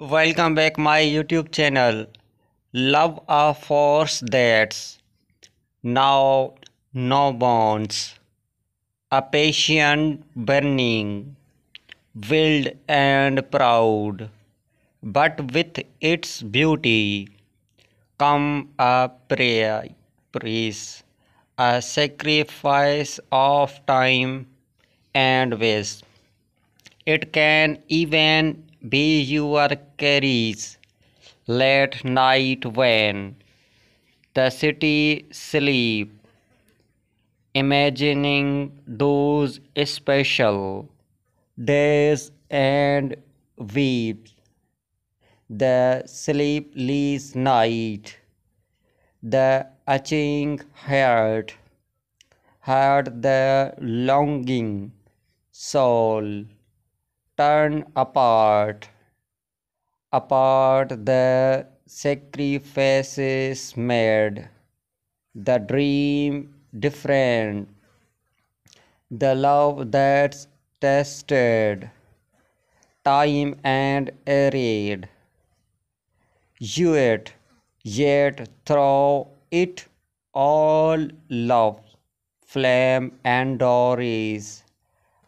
Welcome back my YouTube channel Love a force that's now no bonds a patient burning wild and proud but with its beauty come a prayer priest, a sacrifice of time and waste it can even be your cares late night when the city sleep imagining those special days and weeps the sleepless night the aching heart heard the longing soul turn apart apart the sacrifices made the dream different the love that's tested time and arid you it yet throw it all love flame and dories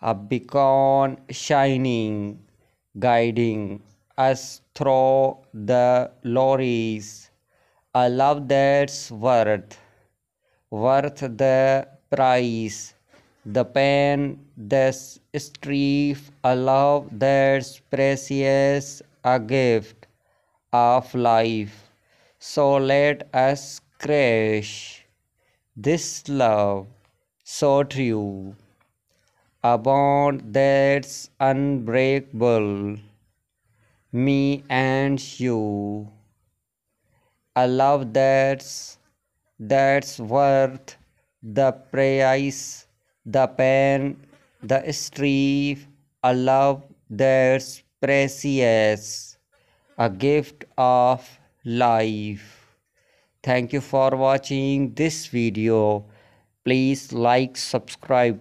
a beacon shining, guiding us through the lorries. A love that's worth, worth the price, the pain that's strife, a love that's precious, a gift of life. So let us crash this love so true a bond that's unbreakable, me and you, a love that's that's worth the price, the pain, the strife, a love that's precious, a gift of life. Thank you for watching this video. Please like, subscribe.